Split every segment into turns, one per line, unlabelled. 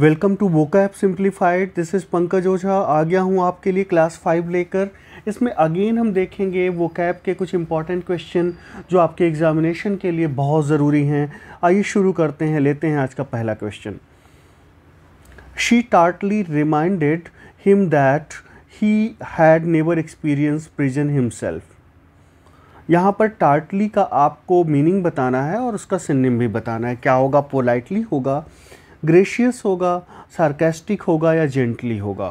Welcome to vocab simplified this is Pankaj Ojha आ गया हूँ आपके लिए क्लास फाइव लेकर इसमें अगेन हम देखेंगे वो कैप के कुछ इंपॉर्टेंट क्वेश्चन जो आपके एग्जामिनेशन के लिए बहुत ज़रूरी हैं आइए शुरू करते हैं लेते हैं आज का पहला question she tartly reminded him that he had never experience prison himself यहाँ पर टार्टली का आपको मीनिंग बताना है और उसका सिनेम भी बताना है क्या होगा पोलाइटली होगा ग्रेशियस होगा सार्केस्टिक होगा या जेंटली होगा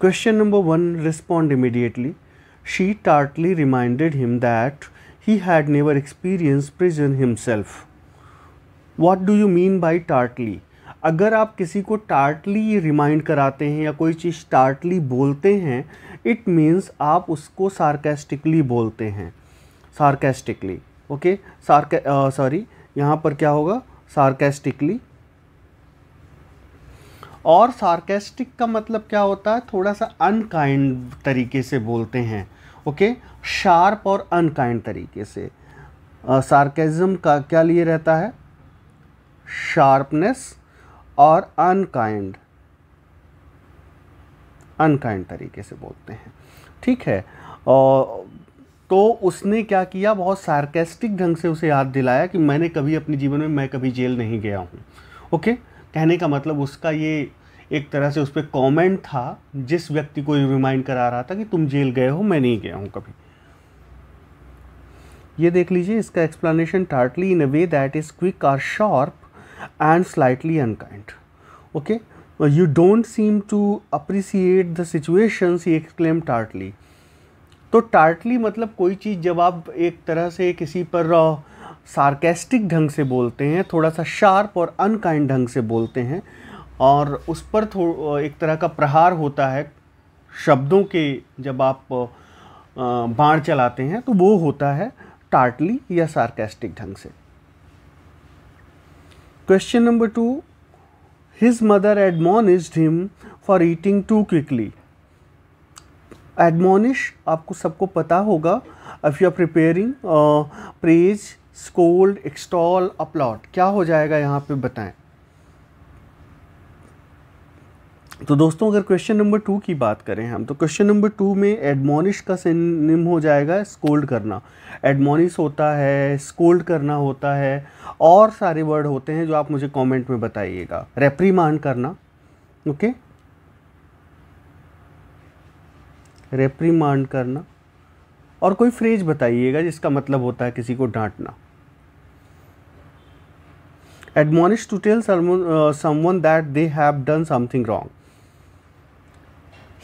question number one respond immediately she tartly reminded him that he had never experience prison himself what do you mean by tartly अगर आप किसी को टार्टली रिमाइंड कराते हैं या कोई चीज़ टार्टली बोलते हैं इट मीन्स आप उसको सार्केस्टिकली बोलते हैं सार्केस्टिकली ओके सॉरी यहाँ पर क्या होगा सार्केस्टिकली और सार्केस्टिक का मतलब क्या होता है थोड़ा सा अनकाइंड तरीके से बोलते हैं ओके शार्प और अनकाइंड तरीके से सार्केज़म का क्या लिए रहता है शार्पनेस और अनकाइंड अनकाइंड तरीके से बोलते हैं ठीक है और तो उसने क्या किया बहुत सार्केस्टिक ढंग से उसे याद दिलाया कि मैंने कभी अपने जीवन में मैं कभी जेल नहीं गया हूँ ओके कहने का मतलब उसका ये एक तरह से उस पर कॉमेंट था जिस व्यक्ति को रिमाइंड करा रहा था कि तुम जेल गए हो मैं नहीं गया हूँ कभी ये देख लीजिए इसका explanation tartly in a way that is quick or sharp and slightly unkind okay you don't seem to appreciate the situations he exclaim tartly तो टार्टली मतलब कोई चीज़ जब आप एक तरह से किसी पर सार्केस्टिक ढंग से बोलते हैं थोड़ा सा शार्प और अनकाइंड ढंग से बोलते हैं और उस पर थो एक तरह का प्रहार होता है शब्दों के जब आप बाढ़ चलाते हैं तो वो होता है टार्टली या सार्केस्टिक ढंग से question number two his mother admonishes him for eating too quickly admonish आपको सबको पता होगा if you are preparing praise scold extol applaud क्या हो जाएगा यहाँ पे बताएं तो दोस्तों अगर क्वेश्चन नंबर टू की बात करें हम तो क्वेश्चन नंबर टू में एडमोनिश का सिनिम हो जाएगा स्कोल्ड करना एडमोनिश होता है स्कोल्ड करना होता है और सारे वर्ड होते हैं जो आप मुझे कमेंट में बताइएगा रेप्रीमांड करना ओके okay? रेप्रीमांड करना और कोई फ्रेज बताइएगा जिसका मतलब होता है किसी को डांटना admonish to tell someone that they have done something wrong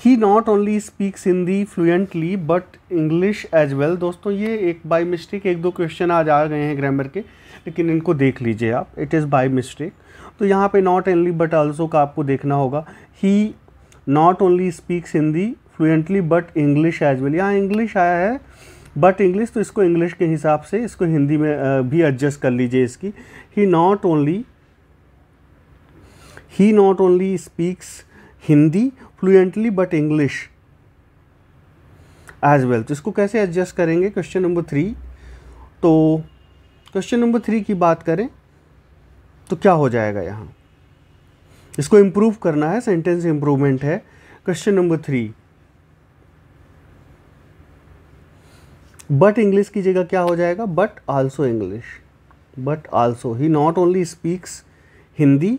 he not only speaks Hindi fluently but English as well दोस्तों ये एक बाई मिस्टेक एक दो क्वेश्चन आज आ गए हैं ग्रामर के लेकिन इनको देख लीजिए आप इट इज़ बाई मिस्टेक तो यहाँ पे नॉट ओनली बट आल्सो का आपको देखना होगा he not only speaks Hindi fluently but English as well यहाँ इंग्लिश आया है बट इंग्लिश तो इसको इंग्लिश के हिसाब से इसको हिंदी में भी एडजस्ट कर लीजिए इसकी he not only he not only speaks Hindi fluently but English as well तो इसको कैसे एडजस्ट करेंगे क्वेश्चन नंबर थ्री तो क्वेश्चन नंबर थ्री की बात करें तो क्या हो जाएगा यहाँ इसको इम्प्रूव करना है सेंटेंस इम्प्रूवमेंट है question number three but English की जगह क्या हो जाएगा but also English but also he not only speaks Hindi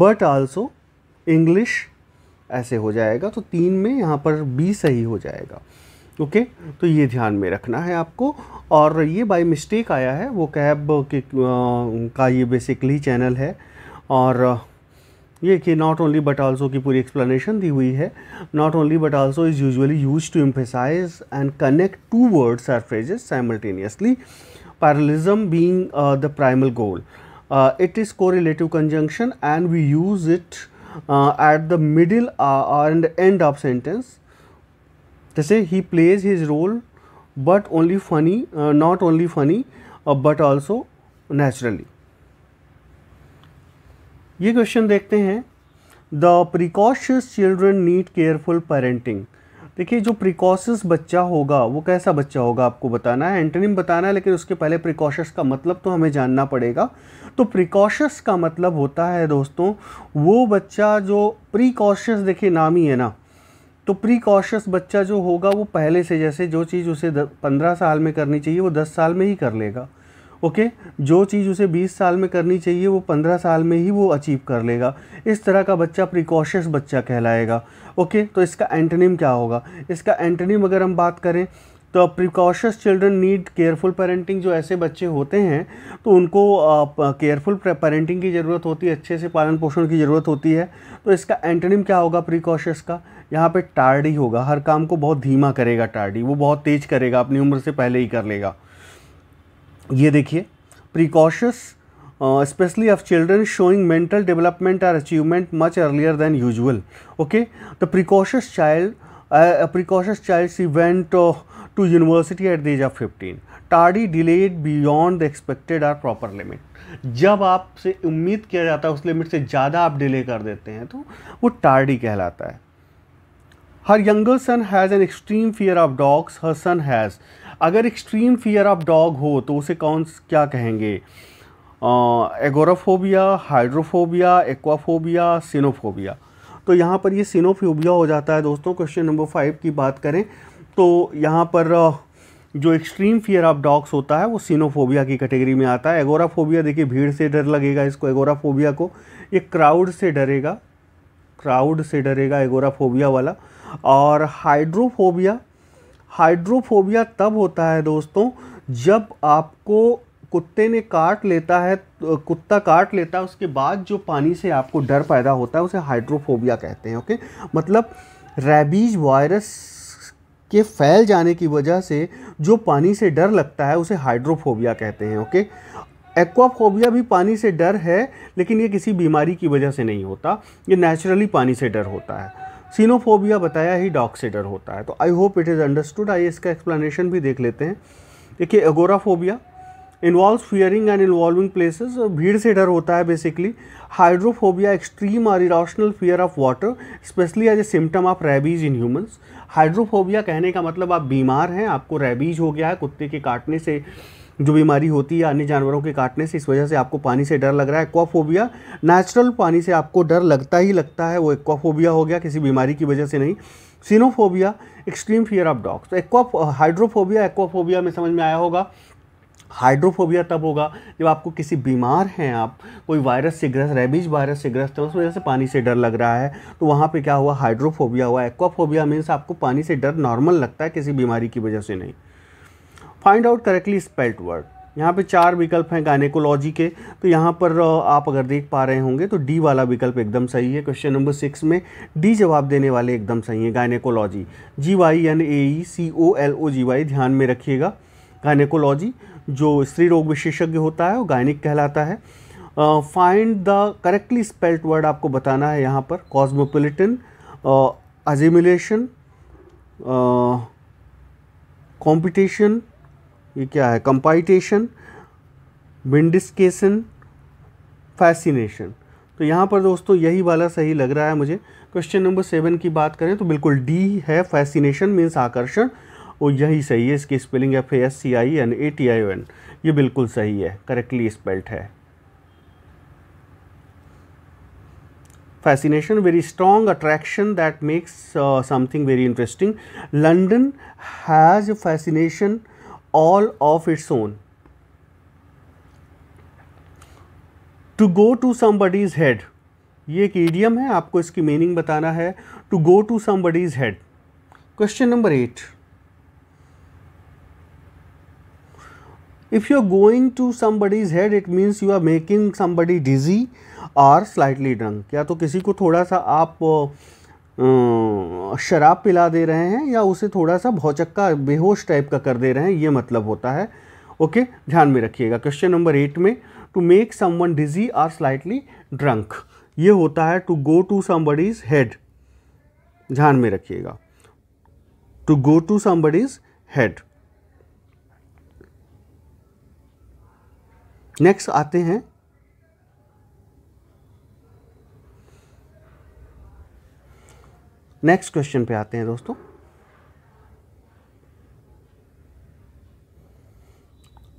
but also English ऐसे हो जाएगा तो तीन में यहाँ पर बी सही हो जाएगा ओके okay? तो ये ध्यान में रखना है आपको और ये बाय मिस्टेक आया है वो कैब के आ, का ये बेसिकली चैनल है और ये कि नॉट ओनली बट आल्सो की पूरी एक्सप्लेनेशन दी हुई है not only but also is usually use to emphasise and connect two words or phrases simultaneously parallelism being the primal goal it is correlative conjunction and we use it at the middle and end of sentence जैसे he plays his role but only funny not only funny but also naturally ये question देखते हैं the precocious children need careful parenting देखिए जो precocious बच्चा होगा वो कैसा बच्चा होगा आपको बताना है एंटनिम बताना है लेकिन उसके पहले प्रिकॉशस का मतलब तो हमें जानना पड़ेगा तो प्रिकॉशस का मतलब होता है दोस्तों वो बच्चा जो प्रिकॉशस देखिए नाम ही है ना तो प्रिकॉशस बच्चा जो होगा वो पहले से जैसे जो चीज़ उसे पंद्रह साल में करनी चाहिए वो दस साल में ही कर लेगा ओके जो चीज़ उसे 20 साल में करनी चाहिए वो 15 साल में ही वो अचीव कर लेगा इस तरह का बच्चा प्रिकॉशस बच्चा कहलाएगा ओके तो इसका एंटनिम क्या होगा इसका एंटनीम अगर हम बात करें तो precocious children need careful parenting जो ऐसे बच्चे होते हैं तो उनको केयरफुल पेरेंटिंग की ज़रूरत होती है अच्छे से पालन पोषण की ज़रूरत होती है तो इसका एंटनीम क्या होगा प्रिकॉशस का यहाँ पे टार्डी होगा हर काम को बहुत धीमा करेगा टार्डी वो बहुत तेज़ करेगा अपनी उम्र से पहले ही कर लेगा ये देखिए precocious specially of children showing mental development or achievement much earlier than usual okay the precocious child precocious child she went to university at the age of fifteen of delayed beyond the expected or proper limit जब आपसे उम्मीद किया जाता है उस limit से ज़्यादा आप डिले कर देते हैं तो वो टार्डी कहलाता है her younger son has an extreme fear of dogs her son has अगर एक्सट्रीम फियर ऑफ डॉग हो तो उसे कौन क्या कहेंगे एगोराफोबिया हाइड्रोफोबिया एक्वाफोबिया सिनोफोबिया तो यहाँ पर ये सिनोफोबिया हो जाता है दोस्तों क्वेश्चन नंबर फाइव की बात करें तो यहाँ पर जो एक्सट्रीम फियर ऑफ डॉग्स होता है वो सिनोफोबिया की कैटेगरी में आता है एगोराफोबिया देखिए भीड़ से डर लगेगा इसको एगोराफोबिया को ये क्राउड से डरेगा क्राउड से डरेगा एगोराफोबिया वाला और हाइड्रोफोबिया हाइड्रोफोबिया तब होता है दोस्तों जब आपको कुत्ते ने काट लेता है कुत्ता काट लेता है उसके बाद जो पानी से आपको डर पैदा होता है उसे हाइड्रोफोबिया कहते हैं ओके मतलब रेबीज वायरस के फैल जाने की वजह से जो पानी से डर लगता है उसे हाइड्रोफोबिया कहते हैं ओके एक्वाफोबिया भी पानी से डर है लेकिन ये किसी बीमारी की वजह से नहीं होता ये नेचुरली पानी से डर होता है सीनोफोबिया बताया ही डॉग सिटर होता है तो I hope it is understood आइए इसका एक्सप्लेनेशन भी देख लेते हैं देखिए agoraphobia involve fearing and involving places भीड़ से डर होता है बेसिकली हाइड्रोफोबिया एक्सट्रीम और irrational fear of water specially as a symptom of rabies in humans hydrophobia कहने का मतलब आप बीमार हैं आपको रेबीज हो गया है कुत्ते के काटने से जो बीमारी होती है अन्य जानवरों के काटने से इस वजह से आपको पानी से डर लग रहा है एक्वाफोबिया नेचुरल पानी से आपको डर लगता ही लगता है वो एक्वाफोबिया हो गया किसी बीमारी की वजह से नहीं cynophobia extreme fear of dogs तो एक्वा हाइड्रोफोबिया एक्वाफोबिया में समझ में आया होगा हाइड्रोफोबिया तब होगा जब आपको किसी बीमार हैं आप कोई वायरस से ग्रस्त रेबीज वायरस से ग्रस्त है उस वजह से पानी से डर लग रहा है तो वहाँ पे क्या हुआ हाइड्रोफोबिया हुआ एक्वाफोबिया मीन्स आपको पानी से डर नॉर्मल लगता है किसी बीमारी की वजह से नहीं find out correctly spelt word यहाँ पे चार विकल्प हैं गायनेकोलॉजी के तो यहाँ पर आप अगर देख पा रहे होंगे तो डी वाला विकल्प एकदम सही है क्वेश्चन नंबर सिक्स में डी जवाब देने वाले एकदम सही है gynaecology G Y N A E C O L O G Y ध्यान में रखिएगा गायनेकोलॉजी जो स्त्री रोग विशेषज्ञ होता है वो गायनिक कहलाता है find the correctly spelt word आपको बताना है यहाँ पर कॉस्मोपोलिटन अजिमुलेशन कॉम्पिटिशन ये क्या है कंपाइटेशन विंडिस्केशन फैसिनेशन तो यहाँ पर दोस्तों यही वाला सही लग रहा है मुझे क्वेश्चन नंबर सेवन की बात करें तो बिल्कुल डी है फैसिनेशन मीन्स आकर्षण और यही सही है इसकी spelling F S C I N A T I N ये बिल्कुल सही है करेक्टली स्पेल्ट है fascination very strong attraction that makes something very interesting London has fascination all of its own. To go to somebody's head, ये एक idiom है आपको इसकी meaning बताना है To go to somebody's head. Question number eight if you are going to somebody's head it means you are making somebody dizzy or slightly drunk या तो किसी को थोड़ा सा आप uh, शराब पिला दे रहे हैं या उसे थोड़ा सा भौचक्का बेहोश टाइप का कर दे रहे हैं ये मतलब होता है ओके ध्यान में रखिएगा क्वेश्चन नंबर एट में to make someone dizzy or slightly drunk ये होता है to go to somebody's head ध्यान में रखिएगा to go to somebody's head next आते हैं नेक्स्ट क्वेश्चन पे आते हैं दोस्तों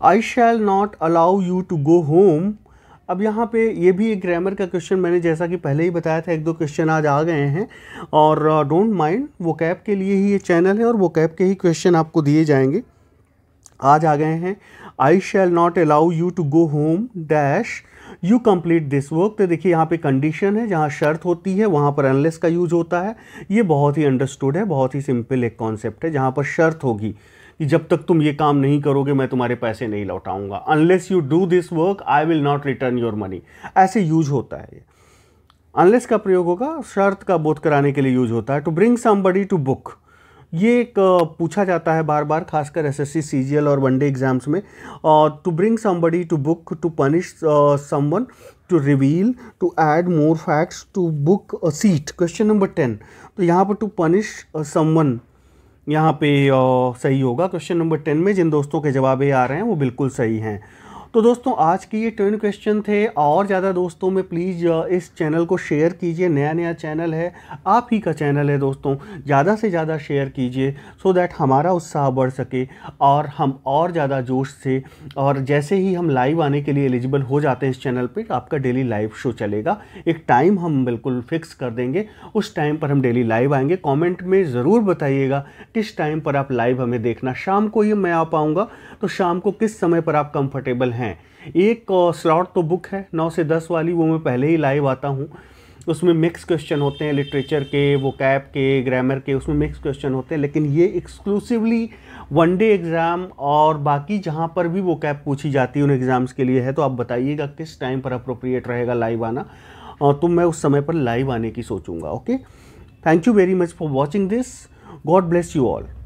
I shall not allow you to go home अब यहाँ पे ये भी एक ग्रामर का क्वेश्चन मैंने जैसा कि पहले ही बताया था एक दो क्वेश्चन आज आ गए हैं और डोंट माइंड वो कैप के लिए ही ये चैनल है और वो कैप के ही क्वेश्चन आपको दिए जाएंगे आज आ गए हैं I shall not allow you to go home dash you complete this work तो देखिए यहाँ पे कंडीशन है जहाँ शर्त होती है वहाँ पर अनलेस का यूज होता है ये बहुत ही अंडरस्टूड है बहुत ही सिंपल एक कॉन्सेप्ट है जहाँ पर शर्त होगी कि जब तक तुम ये काम नहीं करोगे मैं तुम्हारे पैसे नहीं लौटाऊंगा unless you do this work I will not return your money ऐसे यूज होता है ये अनलेस का प्रयोग होगा शर्त का बोध कराने के लिए यूज होता है to bring somebody to book ये एक पूछा जाता है बार बार खासकर एसएससी सीजीएल और वनडे एग्जाम्स में to bring somebody to book to punish someone to reveal to add more facts to book a seat question number ten तो यहाँ पर टू पनिश समवन यहाँ पे uh, सही होगा क्वेश्चन नंबर टेन में जिन दोस्तों के जवाब ये आ रहे हैं वो बिल्कुल सही हैं तो दोस्तों आज के ये टेन क्वेश्चन थे और ज़्यादा दोस्तों में प्लीज़ इस चैनल को शेयर कीजिए नया नया चैनल है आप ही का चैनल है दोस्तों ज़्यादा से ज़्यादा शेयर कीजिए सो दैट हमारा उत्साह बढ़ सके और हम और ज़्यादा जोश से और जैसे ही हम लाइव आने के लिए एलिजिबल हो जाते हैं इस चैनल पर तो आपका डेली लाइव शो चलेगा एक टाइम हम बिल्कुल फिक्स कर देंगे उस टाइम पर हम डेली लाइव आएंगे कमेंट में ज़रूर बताइएगा किस टाइम पर आप लाइव हमें देखना शाम को ही मैं आ पाऊँगा तो शाम को किस समय पर आप कंफर्टेबल हैं हैं एक स्लॉट तो बुक है नौ से दस वाली वो मैं पहले ही लाइव आता हूँ उसमें मिक्स क्वेश्चन होते हैं लिटरेचर के वो कैप के ग्रामर के उसमें मिक्स क्वेश्चन होते हैं लेकिन ये एक्सक्लूसिवली वन डे एग्ज़ाम और बाकी जहाँ पर भी वो कैप पूछी जाती है उन एग्ज़ाम्स के लिए है तो आप बताइएगा किस टाइम पर अप्रोप्रिएट रहेगा लाइव आना तो मैं उस समय पर लाइव आने की सोचूंगा okay thank you very much for watching this God bless you all